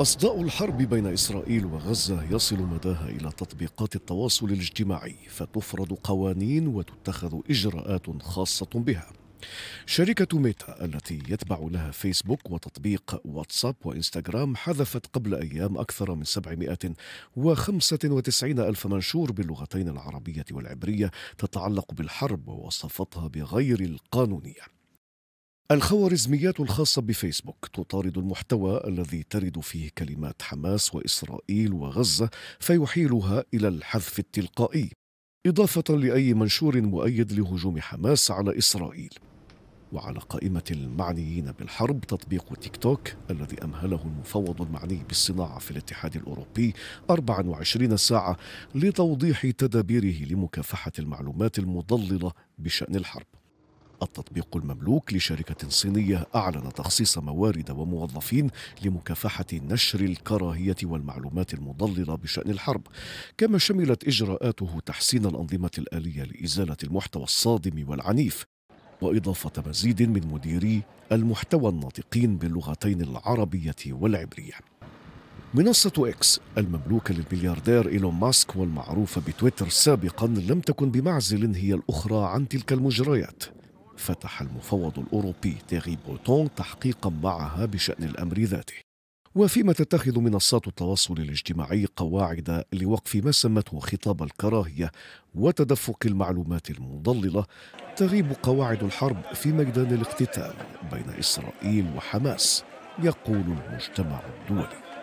أصداء الحرب بين إسرائيل وغزة يصل مداها إلى تطبيقات التواصل الاجتماعي فتفرض قوانين وتتخذ إجراءات خاصة بها شركة ميتا التي يتبع لها فيسبوك وتطبيق واتساب وإنستغرام حذفت قبل أيام أكثر من 795 ألف منشور باللغتين العربية والعبرية تتعلق بالحرب ووصفتها بغير القانونية الخوارزميات الخاصة بفيسبوك تطارد المحتوى الذي ترد فيه كلمات حماس وإسرائيل وغزة فيحيلها إلى الحذف التلقائي إضافة لأي منشور مؤيد لهجوم حماس على إسرائيل وعلى قائمة المعنيين بالحرب تطبيق تيك توك الذي أمهله المفوض المعني بالصناعة في الاتحاد الأوروبي 24 ساعة لتوضيح تدابيره لمكافحة المعلومات المضللة بشأن الحرب التطبيق المملوك لشركة صينية أعلن تخصيص موارد وموظفين لمكافحة نشر الكراهية والمعلومات المضللة بشأن الحرب كما شملت إجراءاته تحسين الأنظمة الآلية لإزالة المحتوى الصادم والعنيف وإضافة مزيد من مديري المحتوى الناطقين باللغتين العربية والعبرية منصة إكس المملوكة للملياردير إيلون ماسك والمعروفة بتويتر سابقا لم تكن بمعزل هي الأخرى عن تلك المجريات فتح المفوض الأوروبي تيري بروتون تحقيقا معها بشأن الأمر ذاته وفيما تتخذ منصات التواصل الاجتماعي قواعد لوقف ما سمته خطاب الكراهية وتدفق المعلومات المضللة تغيب قواعد الحرب في ميدان الاقتتال بين إسرائيل وحماس يقول المجتمع الدولي